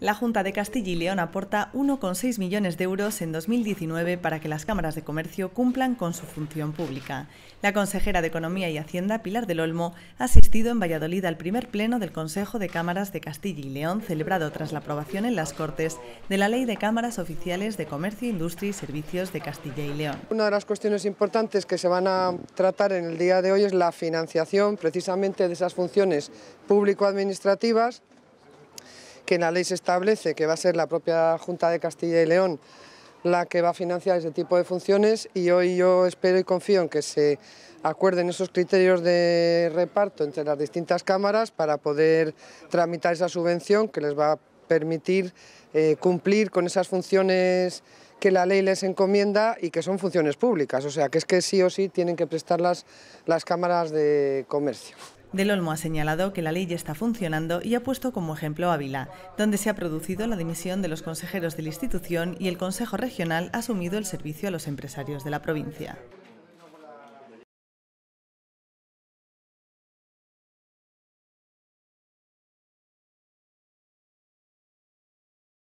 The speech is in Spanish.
La Junta de Castilla y León aporta 1,6 millones de euros en 2019 para que las cámaras de comercio cumplan con su función pública. La consejera de Economía y Hacienda, Pilar del Olmo, ha asistido en Valladolid al primer pleno del Consejo de Cámaras de Castilla y León, celebrado tras la aprobación en las Cortes de la Ley de Cámaras Oficiales de Comercio, Industria y Servicios de Castilla y León. Una de las cuestiones importantes que se van a tratar en el día de hoy es la financiación precisamente de esas funciones público-administrativas que la ley se establece que va a ser la propia Junta de Castilla y León la que va a financiar ese tipo de funciones y hoy yo espero y confío en que se acuerden esos criterios de reparto entre las distintas cámaras para poder tramitar esa subvención que les va a permitir eh, cumplir con esas funciones que la ley les encomienda y que son funciones públicas, o sea que es que sí o sí tienen que prestarlas las cámaras de comercio. Del Olmo ha señalado que la ley ya está funcionando y ha puesto como ejemplo Ávila, donde se ha producido la dimisión de los consejeros de la institución y el Consejo Regional ha asumido el servicio a los empresarios de la provincia.